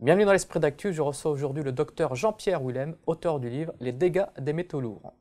Bienvenue dans l'Esprit d'Actu, je reçois aujourd'hui le docteur Jean-Pierre Willem, auteur du livre Les dégâts des métaux lourds.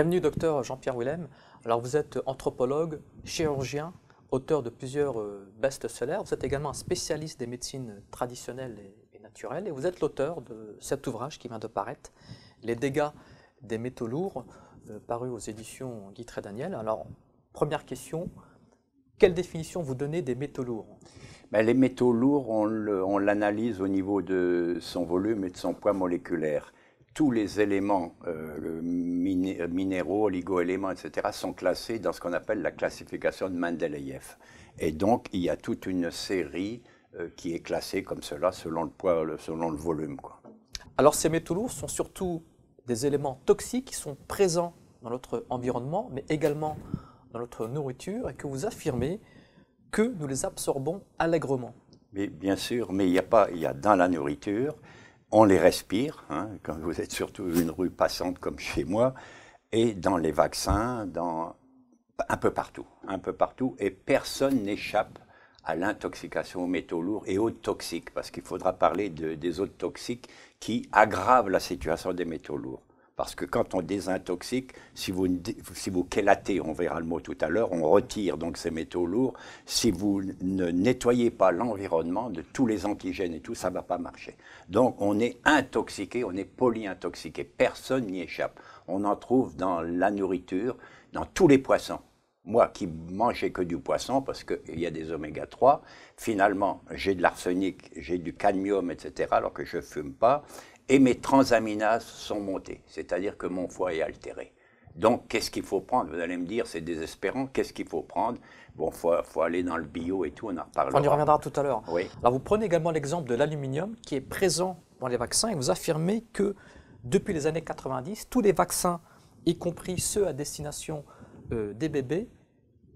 Bienvenue docteur Jean-Pierre Willem. Alors vous êtes anthropologue, chirurgien, auteur de plusieurs euh, best-sellers. Vous êtes également un spécialiste des médecines traditionnelles et, naturelles et vous êtes l'auteur de cet ouvrage qui vient de paraître, Les dégâts des métaux lourds, euh, paru aux éditions Guy Daniel. Alors première question, quelle définition vous donnez des métaux lourds ben, Les métaux lourds, on l'analyse au niveau de son volume et de son poids moléculaire tous les éléments euh, euh, minéraux, oligoéléments, éléments etc., sont classés dans ce qu'on appelle la classification de Mendeleïev. Et donc, il y a toute une série euh, qui est classée comme cela, selon le poids, selon le volume. Alors, ces métaux lourds sont surtout des éléments toxiques qui sont présents dans notre environnement, mais également dans notre nourriture, et que vous affirmez que nous les absorbons allègrement. Mais bien sûr, mais il y il y a dans la nourriture, on les respire, hein, quand vous êtes surtout une rue passante comme chez moi, et dans les vaccins, dans, un peu partout, un peu partout, et personne n'échappe à l'intoxication aux métaux lourds et aux toxiques, parce qu'il faudra parler des autres toxiques qui aggravent la situation des métaux lourds. Parce que quand on désintoxique, si vous, si vous on verra le mot tout à l'heure, on retire donc ces métaux lourds. Si vous ne nettoyez pas l'environnement de tous les antigènes et tout, ça ne va pas marcher. Donc on est intoxiqué, on est polyintoxiqué. Personne n'y échappe. On en trouve dans la nourriture, dans tous les poissons moi qui mangeais que du poisson, parce qu'il y a des oméga 3, finalement j'ai de l'arsenic, j'ai du cadmium, etc., alors que je ne fume pas, et mes transaminases sont montées, c'est-à-dire que mon foie est altéré. Donc, qu'est-ce qu'il faut prendre Vous allez me dire, c'est désespérant, qu'est-ce qu'il faut prendre Bon, il faut, aller dans le bio et tout, on en reparlera. On y reviendra tout à l'heure. Oui. Alors, vous prenez également l'exemple de l'aluminium qui est présent dans les vaccins et vous affirmez que depuis les années 90, tous les vaccins, y compris ceux à destination euh, des bébés,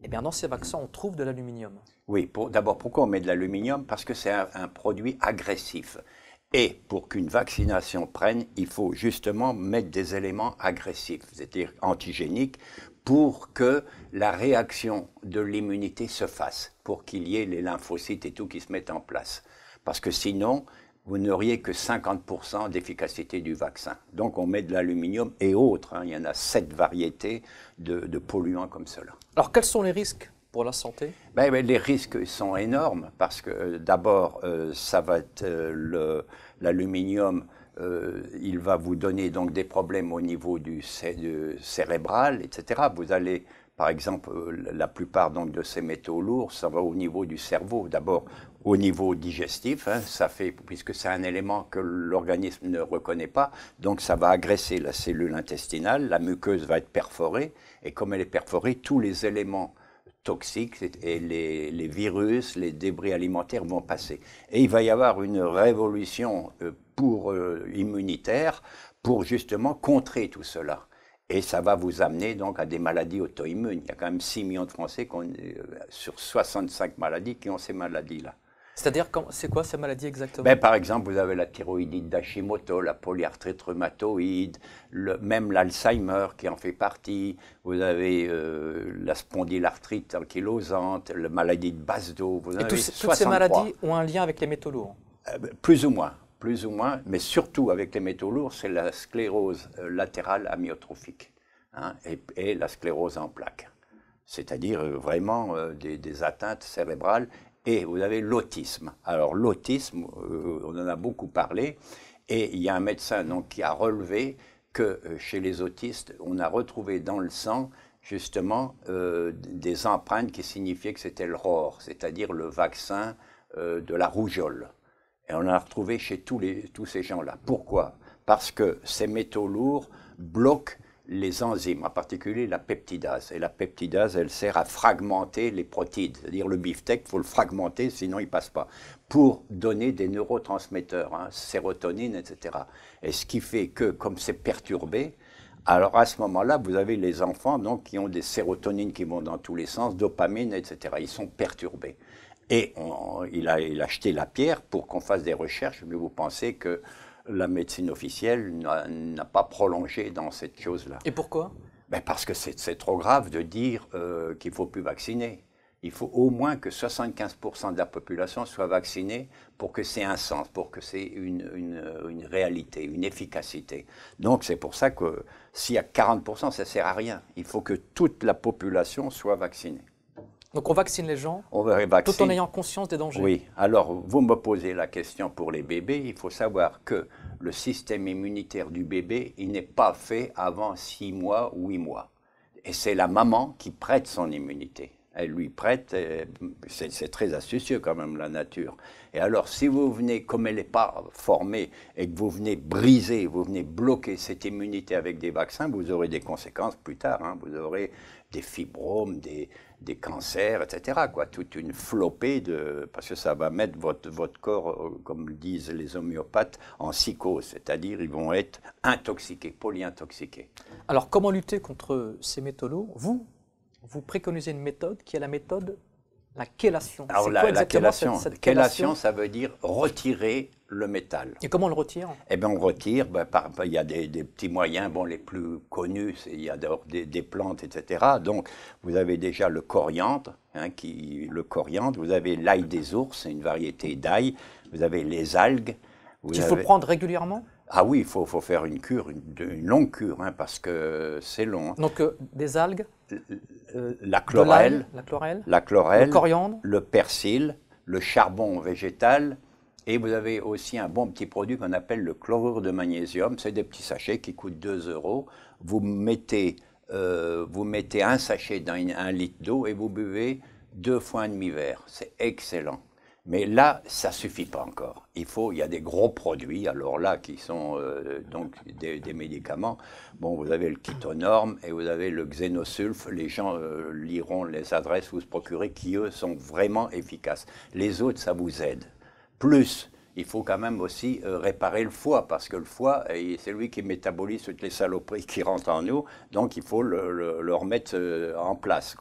eh bien, dans ces vaccins, on trouve de l'aluminium. Oui, d'abord, pourquoi on met de l'aluminium Parce que c'est un produit agressif. Et pour qu'une vaccination prenne, il faut justement mettre des éléments agressifs, c'est-à-dire antigéniques, pour que la réaction de l'immunité se fasse, pour qu'il y ait les lymphocytes et tout qui se mettent en place. Parce que sinon, vous n'auriez que 50% d'efficacité du vaccin. Donc on met de l'aluminium et autres. Hein. Il y en a sept variétés de polluants comme cela. Alors quels sont les risques pour la santé ben, ben, Les risques sont énormes parce que euh, d'abord, euh, ça va être euh, l'aluminium. il va vous donner donc des problèmes au niveau du, cérébral, etc. Vous allez par exemple, la plupart donc, de ces métaux lourds, ça va au niveau du cerveau. D'abord, au niveau digestif, hein, ça fait, puisque c'est un élément que l'organisme ne reconnaît pas, donc ça va agresser la cellule intestinale, la muqueuse va être perforée, et comme elle est perforée, tous les éléments toxiques et les, virus, les débris alimentaires vont passer. Et il va y avoir une révolution euh, pour euh, immunitaire pour justement contrer tout cela. Et ça va vous amener donc à des maladies auto-immunes. Il y a quand même 6 millions de Français euh, sur 65 maladies qui ont ces maladies-là. C'est-à-dire, c'est quoi ces maladies exactement ben, Par exemple, vous avez la thyroïdite d'Hashimoto, la polyarthrite rhumatoïde, le, même l'Alzheimer qui en fait partie. Vous avez euh, la spondylarthrite ankylosante, la maladie de Basedow. Vous toutes ces maladies ont un lien avec les métaux lourds euh, ben, Plus ou moins. Plus ou moins, mais surtout avec les métaux lourds, c'est la sclérose euh, latérale amyotrophique hein, et, la sclérose en plaques c'est-à-dire vraiment des, des, atteintes cérébrales et vous avez l'autisme. Alors l'autisme, euh, on en a beaucoup parlé, et il y a un médecin qui a relevé que euh, chez les autistes, on a retrouvé dans le sang justement euh, des empreintes qui signifiaient que c'était le ROR, c'est-à-dire le vaccin de la rougeole. Et on a retrouvé chez tous ces gens-là. Pourquoi Parce que ces métaux lourds bloquent les enzymes, en particulier la peptidase. Et la peptidase, elle sert à fragmenter les protides. C'est-à-dire le beefsteak, il faut le fragmenter, sinon il ne passe pas. Pour donner des neurotransmetteurs, hein, sérotonine, etc. Et ce qui fait que, comme c'est perturbé, alors à ce moment-là, vous avez les enfants donc, qui ont des sérotonines qui vont dans tous les sens, dopamine, etc. Ils sont perturbés. Et il, a, il, a, acheté la pierre pour qu'on fasse des recherches, mais vous pensez que la médecine officielle n'a pas prolongé dans cette chose-là. Et pourquoi ben, Parce que c'est trop grave de dire euh, qu'il ne faut plus vacciner. Il faut au moins que 75% de la population soit vaccinée pour que c'est un sens, pour que c'est une, une, une, réalité, une efficacité. Donc c'est pour ça que s'il y a 40%, ça ne sert à rien. Il faut que toute la population soit vaccinée. Donc on vaccine les gens tout en ayant conscience des dangers. Oui, alors vous me posez la question pour les bébés. Il faut savoir que le système immunitaire du bébé, il n'est pas fait avant 6 mois, 8 mois. Et c'est la maman qui prête son immunité elle lui prête, c'est très astucieux quand même la nature. Et alors si vous venez, comme elle n'est pas formée, et que vous venez briser, vous venez bloquer cette immunité avec des vaccins, vous aurez des conséquences plus tard, hein. vous aurez des fibromes, des, cancers, etc. Quoi. Toute une flopée de... Parce que ça va mettre votre, votre corps, euh, comme disent les homéopathes, en psychose, c'est-à-dire ils vont être intoxiqués, polyintoxiqués. Alors comment lutter contre ces métaux Vous, vous préconisez une méthode qui est la méthode la chélation. Alors, la, quoi la chélation, ça veut dire retirer le métal. Et comment on le retire Eh bien, on retire, bah, par, bah, il y a des, petits moyens, bon, les plus connus, il y a des, plantes, etc. Donc, vous avez déjà le coriandre, hein, le coriandre, vous avez l'ail des ours, c'est une variété d'ail, vous avez les algues. Qu'il faut prendre régulièrement ah oui, il faut, faire une cure, une, longue cure, hein, parce que c'est long. Hein. Donc euh, des algues euh, la, chlorelle, la chlorelle, la chlorelle, le coriandre, le persil, le charbon végétal, et vous avez aussi un bon petit produit qu'on appelle le chlorure de magnésium. C'est des petits sachets qui coûtent 2 euros. Euh, vous mettez, un sachet dans un litre d'eau et vous buvez deux fois un demi-verre. C'est excellent. Mais là, ça ne suffit pas encore. Il faut, il y a des gros produits, alors là, qui sont euh, donc des, médicaments. Bon, vous avez le norme et vous avez le xénosulf. Les gens euh, liront les adresses où se procurer, qui eux sont vraiment efficaces. Les autres, ça vous aide. Plus il faut quand même aussi euh, réparer le foie, parce que le foie, euh, c'est lui qui métabolise toutes les saloperies qui rentrent en nous, donc il faut le, remettre euh, en place.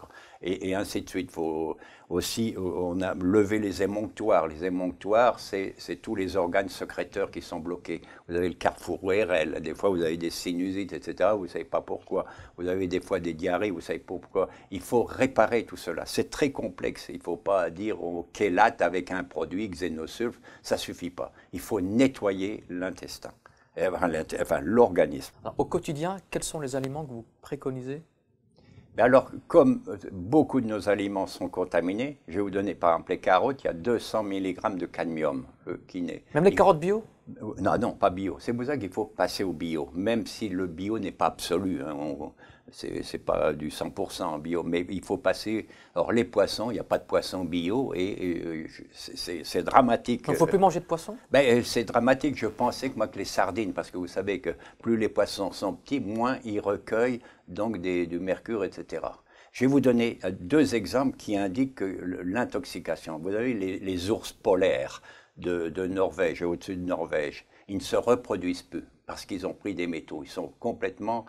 Et, ainsi de suite. Faut aussi, on a levé les émonctoires. Les émonctoires, c'est tous les organes secréteurs qui sont bloqués. Vous avez le carrefour ORL, des fois vous avez des sinusites, etc., vous ne savez pas pourquoi. Vous avez des fois des diarrhées, vous ne savez pas pourquoi. Il faut réparer tout cela. C'est très complexe. Il ne faut pas dire on quélate avec un produit xénosulf, ça suffit il faut nettoyer l'intestin, eh ben, enfin l'organisme. Au quotidien, quels sont les aliments que vous préconisez ben alors, comme euh, beaucoup de nos aliments sont contaminés, je vais vous donner par exemple les carottes, il y a 200 mg de cadmium. Euh, qui naît. Même les carottes bio non, non, pas bio. C'est pour ça qu'il faut passer au bio, même si le bio n'est pas absolu. Hein, c'est pas du 100% bio, mais il faut passer. Or, les poissons, il n'y a pas de poissons bio et, c'est dramatique. il ne faut plus manger de poissons ben, euh, C'est dramatique. Je pensais que moi, que les sardines, parce que vous savez que plus les poissons sont petits, moins ils recueillent donc du mercure, etc. Je vais vous donner euh, deux exemples qui indiquent l'intoxication. Vous avez les ours polaires de, Norvège et au-dessus de Norvège, ils ne se reproduisent plus parce qu'ils ont pris des métaux. Ils sont complètement.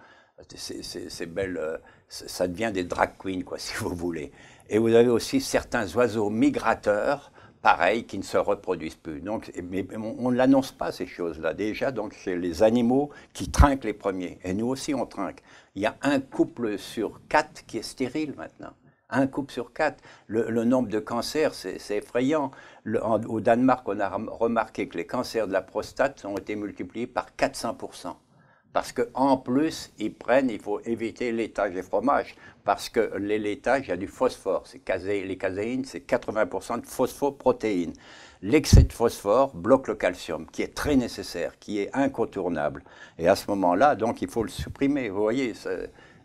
c'est belles. Euh, ça devient des drag queens, quoi, si vous voulez. Et vous avez aussi certains oiseaux migrateurs, pareil, qui ne se reproduisent plus. Donc, mais on ne l'annonce pas, ces choses-là. Déjà, donc, chez les animaux qui trinquent les premiers. Et nous aussi, on trinque. Il y a un couple sur quatre qui est stérile maintenant. Un couple sur quatre. Le, nombre de cancers, c'est effrayant. Le, au Danemark, on a remarqué que les cancers de la prostate ont été multipliés par 400%. Parce qu'en plus, ils prennent, il faut éviter l'étage et fromage. Parce que les il y a du phosphore. les caséines, c'est 80% de phosphoprotéines. L'excès de phosphore bloque le calcium, qui est très nécessaire, qui est incontournable. Et à ce moment-là, donc, il faut le supprimer. Vous voyez,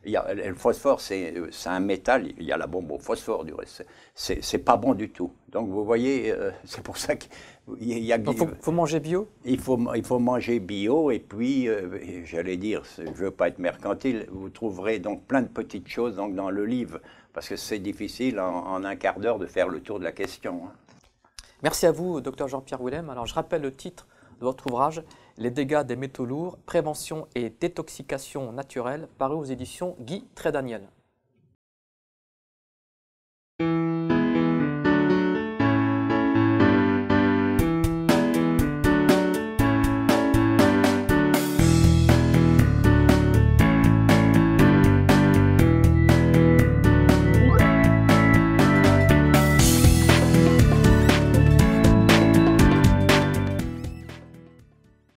le phosphore, euh, c'est un métal, il y a la bombe au phosphore du reste. C'est pas bon du tout. Donc vous voyez, euh, c'est pour ça qu'il y a. Il faut, manger bio il faut, il faut manger bio, et puis, euh, j'allais dire, je ne veux pas être mercantile, vous trouverez donc plein de petites choses donc, dans le livre, parce que c'est difficile en, un quart d'heure de faire le tour de la question. Hein. Merci à vous, docteur Jean-Pierre Willem. Alors je rappelle le titre votre ouvrage Les dégâts des métaux lourds, prévention et détoxication naturelle, paru aux éditions Guy Trédaniel.